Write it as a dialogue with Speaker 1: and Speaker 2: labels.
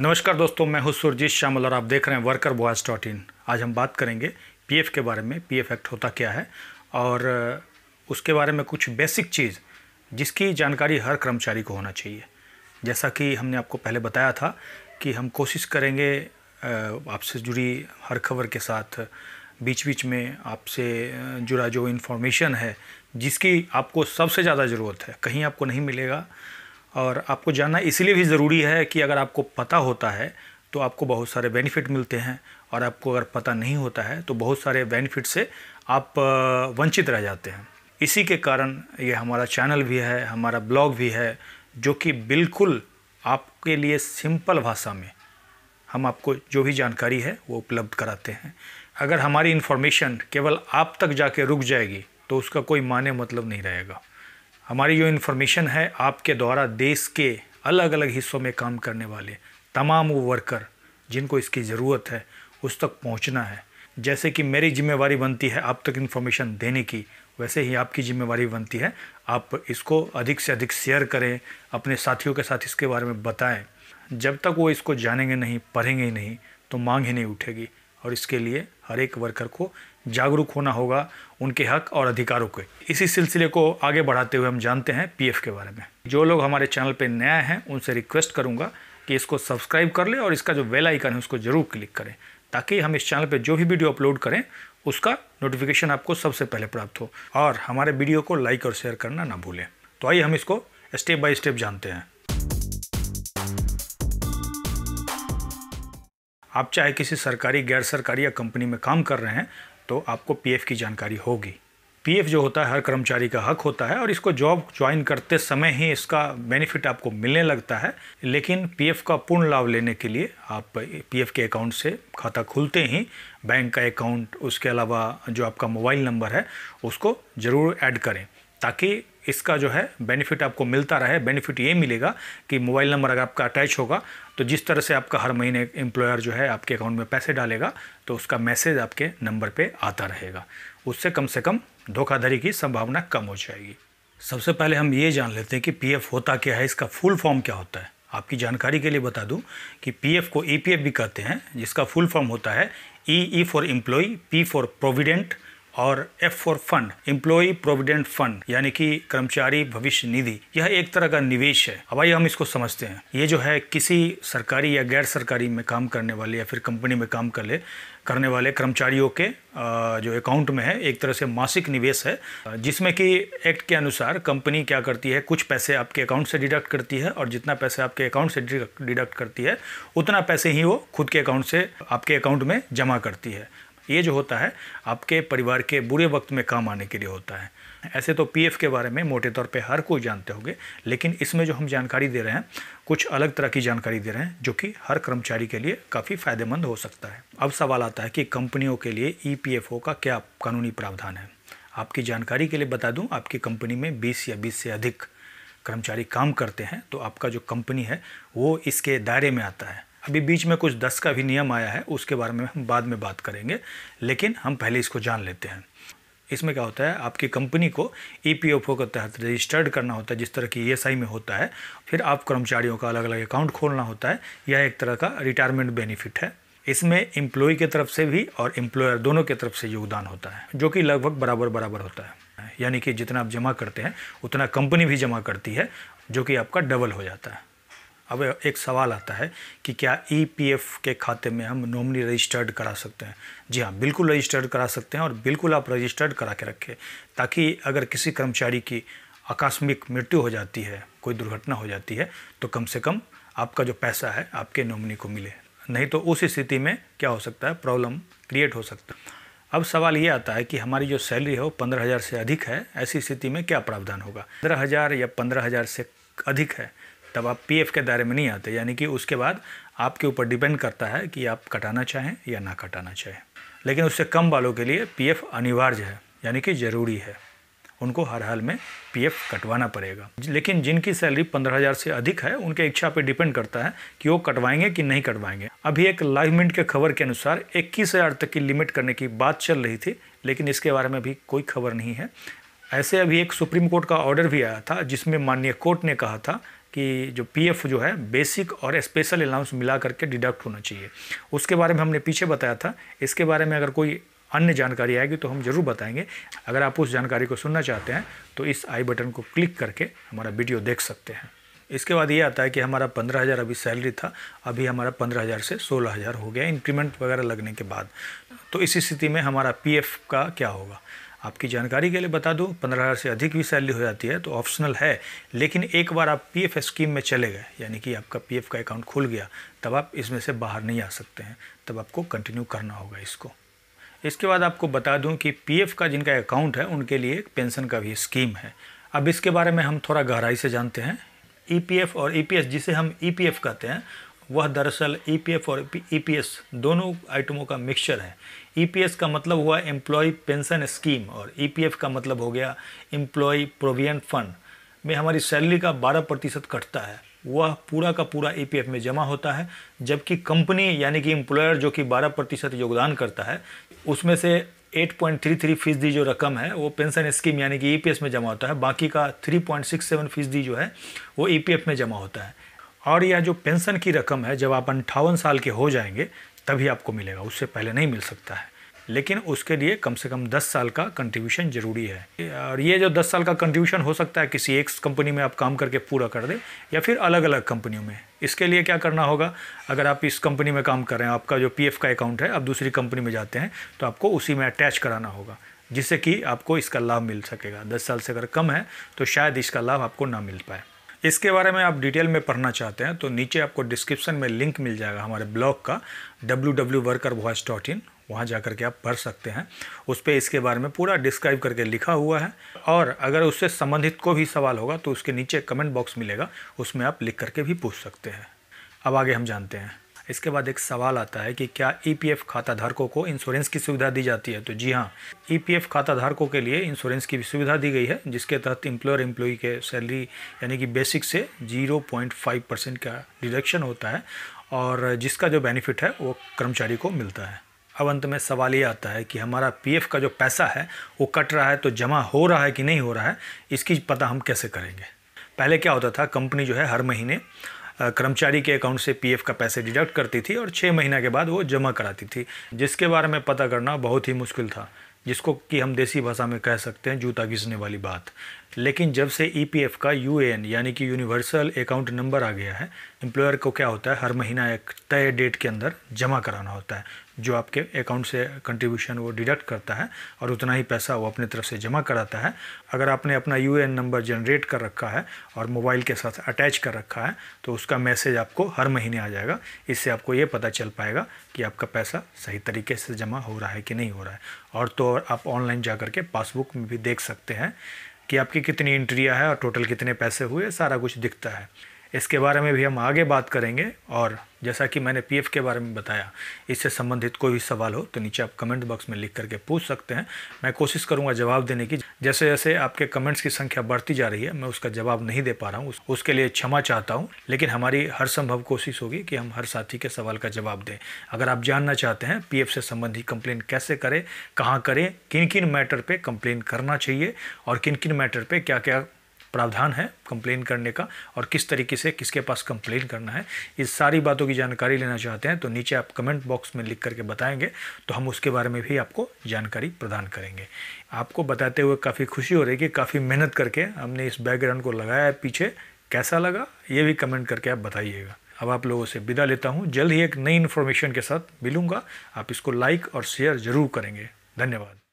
Speaker 1: नमस्कार दोस्तों मैं हूं सुरजीत श्यामल और आप देख रहे हैं वर्कर बॉयज डॉट इन आज हम बात करेंगे पीएफ के बारे में पीएफ एक्ट होता क्या है और उसके बारे में कुछ बेसिक चीज़ जिसकी जानकारी हर कर्मचारी को होना चाहिए जैसा कि हमने आपको पहले बताया था कि हम कोशिश करेंगे आपसे जुड़ी हर खबर के साथ बीच बीच में आपसे जुड़ा जो इन्फॉर्मेशन है जिसकी आपको सबसे ज़्यादा ज़रूरत है कहीं आपको नहीं मिलेगा और आपको जानना इसलिए भी ज़रूरी है कि अगर आपको पता होता है तो आपको बहुत सारे बेनिफिट मिलते हैं और आपको अगर पता नहीं होता है तो बहुत सारे बेनिफिट से आप वंचित रह जाते हैं इसी के कारण ये हमारा चैनल भी है हमारा ब्लॉग भी है जो कि बिल्कुल आपके लिए सिंपल भाषा में हम आपको जो भी जानकारी है वो उपलब्ध कराते हैं अगर हमारी इन्फॉर्मेशन केवल आप तक जाके रुक जाएगी तो उसका कोई माने मतलब नहीं रहेगा हमारी जो इन्फॉर्मेशन है आपके द्वारा देश के अलग अलग हिस्सों में काम करने वाले तमाम वो वर्कर जिनको इसकी ज़रूरत है उस तक पहुंचना है जैसे कि मेरी जिम्मेवारी बनती है आप तक इन्फॉर्मेशन देने की वैसे ही आपकी जिम्मेवारी बनती है आप इसको अधिक से अधिक शेयर करें अपने साथियों के साथ इसके बारे में बताएं जब तक वो इसको जानेंगे नहीं पढ़ेंगे ही नहीं तो मांग ही नहीं उठेगी और इसके लिए हर एक वर्कर को जागरूक होना होगा उनके हक और अधिकारों के इसी सिलसिले को आगे बढ़ाते हुए हम जानते हैं पीएफ के बारे में जो लोग हमारे चैनल पर नया हैं उनसे रिक्वेस्ट करूँगा कि इसको सब्सक्राइब कर लें और इसका जो वेल आइकन है उसको ज़रूर क्लिक करें ताकि हम इस चैनल पर जो भी वीडियो अपलोड करें उसका नोटिफिकेशन आपको सबसे पहले प्राप्त हो और हमारे वीडियो को लाइक और शेयर करना ना भूलें तो आइए हम इसको स्टेप बाय स्टेप जानते हैं आप चाहे किसी सरकारी गैर सरकारी या कंपनी में काम कर रहे हैं तो आपको पीएफ की जानकारी होगी पीएफ जो होता है हर कर्मचारी का हक होता है और इसको जॉब ज्वाइन करते समय ही इसका बेनिफिट आपको मिलने लगता है लेकिन पीएफ का पूर्ण लाभ लेने के लिए आप पीएफ के अकाउंट से खाता खुलते ही बैंक का अकाउंट उसके अलावा जो आपका मोबाइल नंबर है उसको ज़रूर ऐड करें ताकि इसका जो है बेनिफिट आपको मिलता रहे बेनिफिट ये मिलेगा कि मोबाइल नंबर अगर आपका अटैच होगा तो जिस तरह से आपका हर महीने एम्प्लॉयर जो है आपके अकाउंट में पैसे डालेगा तो उसका मैसेज आपके नंबर पे आता रहेगा उससे कम से कम धोखाधड़ी की संभावना कम हो जाएगी सबसे पहले हम ये जान लेते हैं कि पी होता क्या है इसका फुल फॉर्म क्या होता है आपकी जानकारी के लिए बता दूं कि पीएफ को ईपीएफ e भी कहते हैं जिसका फुल फॉर्म होता है E E for employ P for provident और F for fund employ provident fund यानी कि कर्मचारी भविष्य निधि यह एक तरह का निवेश है अब आइए हम इसको समझते हैं ये जो है किसी सरकारी या गैर सरकारी में काम करने वाले या फिर कंपनी में काम कर ले करने वाले कर्मचारियों के जो अकाउंट में है एक तरह से मासिक निवेश है जिसमें कि एक्ट के अनुसार कंपनी क्या करती है कुछ पैसे आपके अकाउंट से डिडक्ट करती है और जितना पैसे आपके अकाउंट से डिडक्ट करती है उतना पैसे ही वो खुद के अकाउंट से आपके अकाउंट में जमा करती है ये जो होता है आपके परिवार के बुरे वक्त में काम आने के लिए होता है ऐसे तो पीएफ के बारे में मोटे तौर पे हर कोई जानते होंगे लेकिन इसमें जो हम जानकारी दे रहे हैं कुछ अलग तरह की जानकारी दे रहे हैं जो कि हर कर्मचारी के लिए काफ़ी फायदेमंद हो सकता है अब सवाल आता है कि कंपनियों के लिए ई e का क्या कानूनी प्रावधान है आपकी जानकारी के लिए बता दूं आपकी कंपनी में 20 या 20 से अधिक कर्मचारी काम करते हैं तो आपका जो कंपनी है वो इसके दायरे में आता है अभी बीच में कुछ दस का भी नियम आया है उसके बारे में हम बाद में बात करेंगे लेकिन हम पहले इसको जान लेते हैं इसमें क्या होता है आपकी कंपनी को ई e के तहत रजिस्टर्ड करना होता है जिस तरह की ई e में होता है फिर आप कर्मचारियों का अलग अलग अकाउंट खोलना होता है यह एक तरह का रिटायरमेंट बेनिफिट है इसमें एम्प्लॉय की तरफ से भी और एम्प्लॉयर दोनों की तरफ से योगदान होता है जो कि लगभग बराबर बराबर होता है यानी कि जितना आप जमा करते हैं उतना कंपनी भी जमा करती है जो कि आपका डबल हो जाता है अब एक सवाल आता है कि क्या ईपीएफ e के खाते में हम नॉमिनी रजिस्टर्ड करा सकते हैं जी हाँ बिल्कुल रजिस्टर्ड करा सकते हैं और बिल्कुल आप रजिस्टर्ड करा के रखें ताकि अगर किसी कर्मचारी की आकस्मिक मृत्यु हो जाती है कोई दुर्घटना हो जाती है तो कम से कम आपका जो पैसा है आपके नॉमिनी को मिले नहीं तो उस स्थिति में क्या हो सकता है प्रॉब्लम क्रिएट हो सकता है अब सवाल ये आता है कि हमारी जो सैलरी है वो पंद्रह हज़ार से अधिक है ऐसी स्थिति में क्या प्रावधान होगा पंद्रह हज़ार या पंद्रह हज़ार से अधिक है तब आप पीएफ के दायरे में नहीं आते यानी कि उसके बाद आपके ऊपर डिपेंड करता है कि आप कटाना चाहें या ना कटाना चाहें लेकिन उससे कम वालों के लिए पीएफ अनिवार्य है यानी कि ज़रूरी है उनको हर हाल में पीएफ कटवाना पड़ेगा लेकिन जिनकी सैलरी पंद्रह हज़ार से अधिक है उनके इच्छा पर डिपेंड करता है कि वो कटवाएंगे कि नहीं कटवाएंगे अभी एक लाइव मिनट के खबर के अनुसार इक्कीस हज़ार तक की लिमिट करने की बात चल रही थी लेकिन इसके बारे में अभी कोई खबर नहीं है ऐसे अभी एक सुप्रीम कोर्ट का ऑर्डर भी आया था जिसमें माननीय कोर्ट ने कहा था कि जो पीएफ जो है बेसिक और स्पेशल अलाउंस मिला करके डिडक्ट होना चाहिए उसके बारे में हमने पीछे बताया था इसके बारे में अगर कोई अन्य जानकारी आएगी तो हम जरूर बताएंगे अगर आप उस जानकारी को सुनना चाहते हैं तो इस आई बटन को क्लिक करके हमारा वीडियो देख सकते हैं इसके बाद ये आता है कि हमारा पंद्रह हज़ार अभी सैलरी था अभी हमारा पंद्रह हज़ार से सोलह हज़ार हो गया इंक्रीमेंट वगैरह लगने के बाद तो इस स्थिति में हमारा पीएफ का क्या होगा आपकी जानकारी के लिए बता दूं पंद्रह हज़ार से अधिक भी सैलरी हो जाती है तो ऑप्शनल है लेकिन एक बार आप पीएफ स्कीम में चले गए यानी कि आपका पीएफ का अकाउंट खुल गया तब आप इसमें से बाहर नहीं आ सकते हैं तब आपको कंटिन्यू करना होगा इसको इसके बाद आपको बता दूं कि पीएफ का जिनका अकाउंट है उनके लिए एक पेंशन का भी स्कीम है अब इसके बारे में हम थोड़ा गहराई से जानते हैं ई e और ई e जिसे हम ई e कहते हैं वह दरअसल ईपीएफ e और ईपीएस e e दोनों आइटमों का मिक्सचर है ईपीएस का मतलब हुआ एम्प्लॉय पेंशन स्कीम और ईपीएफ का मतलब हो गया एम्प्लॉय प्रोविडेंट फंड में हमारी सैलरी का 12 प्रतिशत कटता है वह पूरा का पूरा ईपीएफ में जमा होता है जबकि कंपनी यानी कि एम्प्लॉयर जो कि 12 प्रतिशत योगदान करता है उसमें से 8.33 फीसदी जो रकम है वो पेंशन स्कीम यानी कि ईपीएस में जमा होता है बाकी का 3.67 फीसदी जो है वो ईपीएफ में जमा होता है और यह जो पेंशन की रकम है जब आप अंठावन साल के हो जाएंगे तभी आपको मिलेगा उससे पहले नहीं मिल सकता है लेकिन उसके लिए कम से कम 10 साल का कंट्रीब्यूशन जरूरी है और ये जो 10 साल का कंट्रीब्यूशन हो सकता है किसी एक कंपनी में आप काम करके पूरा कर दें या फिर अलग अलग कंपनियों में इसके लिए क्या करना होगा अगर आप इस कंपनी में काम कर रहे हैं आपका जो पी का अकाउंट है आप दूसरी कंपनी में जाते हैं तो आपको उसी में अटैच कराना होगा जिससे कि आपको इसका लाभ मिल सकेगा दस साल से अगर कम है तो शायद इसका लाभ आपको ना मिल पाए इसके बारे में आप डिटेल में पढ़ना चाहते हैं तो नीचे आपको डिस्क्रिप्शन में लिंक मिल जाएगा हमारे ब्लॉग का W W worker voice dot in वहाँ जा के आप पढ़ सकते हैं उस पर इसके बारे में पूरा डिस्क्राइब करके लिखा हुआ है और अगर उससे संबंधित कोई भी सवाल होगा तो उसके नीचे कमेंट बॉक्स मिलेगा उसमें आप लिख करके भी पूछ सकते हैं अब आगे हम जानते हैं इसके बाद एक सवाल आता है कि क्या ईपीएफ e खाता धारकों को इंश्योरेंस की सुविधा दी जाती है तो जी हाँ ईपीएफ e खाता धारकों के लिए इंश्योरेंस की सुविधा दी गई है जिसके तहत इम्प्लॉयर एम्प्लॉय के सैलरी यानी कि बेसिक से जीरो परसेंट का डिडक्शन होता है और जिसका जो बेनिफिट है वो कर्मचारी को मिलता है अब अंत में सवाल ये आता है कि हमारा पीएफ का जो पैसा है वो कट रहा है तो जमा हो रहा है कि नहीं हो रहा है इसकी पता हम कैसे करेंगे पहले क्या होता था कंपनी जो है हर महीने कर्मचारी के अकाउंट से पीएफ का पैसे डिडक्ट करती थी और छः महीना के बाद वो जमा कराती थी जिसके बारे में पता करना बहुत ही मुश्किल था जिसको कि हम देसी भाषा में कह सकते हैं जूता घिसने वाली बात लेकिन जब से ई e का यू यानी कि यूनिवर्सल अकाउंट नंबर आ गया है एम्प्लॉयर को क्या होता है हर महीना एक तय डेट के अंदर जमा कराना होता है जो आपके अकाउंट से कंट्रीब्यूशन वो डिडक्ट करता है और उतना ही पैसा वो अपने तरफ से जमा कराता है अगर आपने अपना यू नंबर जनरेट कर रखा है और मोबाइल के साथ अटैच कर रखा है तो उसका मैसेज आपको हर महीने आ जाएगा इससे आपको ये पता चल पाएगा कि आपका पैसा सही तरीके से जमा हो रहा है कि नहीं हो रहा है और तो और आप ऑनलाइन जा के पासबुक में भी देख सकते हैं कि आपकी कितनी इंट्रिया है और टोटल कितने पैसे हुए सारा कुछ दिखता है इसके बारे में भी हम आगे बात करेंगे और जैसा कि मैंने पीएफ के बारे में बताया इससे संबंधित कोई भी सवाल हो तो नीचे आप कमेंट बॉक्स में लिख करके पूछ सकते हैं मैं कोशिश करूंगा जवाब देने की जैसे जैसे आपके कमेंट्स की संख्या बढ़ती जा रही है मैं उसका जवाब नहीं दे पा रहा हूँ उसके लिए क्षमा चाहता हूँ लेकिन हमारी हर संभव कोशिश होगी कि हम हर साथी के सवाल का जवाब दें अगर आप जानना चाहते हैं पी से संबंधित कंप्लेन कैसे करें कहाँ करें किन किन मैटर पर कंप्लेन करना चाहिए और किन किन मैटर पर क्या क्या प्रावधान है कंप्लेन करने का और किस तरीके से किसके पास कंप्लेन करना है इस सारी बातों की जानकारी लेना चाहते हैं तो नीचे आप कमेंट बॉक्स में लिख करके बताएंगे तो हम उसके बारे में भी आपको जानकारी प्रदान करेंगे आपको बताते हुए काफ़ी खुशी हो रही कि काफ़ी मेहनत करके हमने इस बैकग्राउंड को लगाया है पीछे कैसा लगा ये भी कमेंट करके आप बताइएगा अब आप लोगों से विदा लेता हूँ जल्द ही एक नई इन्फॉर्मेशन के साथ मिलूँगा आप इसको लाइक और शेयर ज़रूर करेंगे धन्यवाद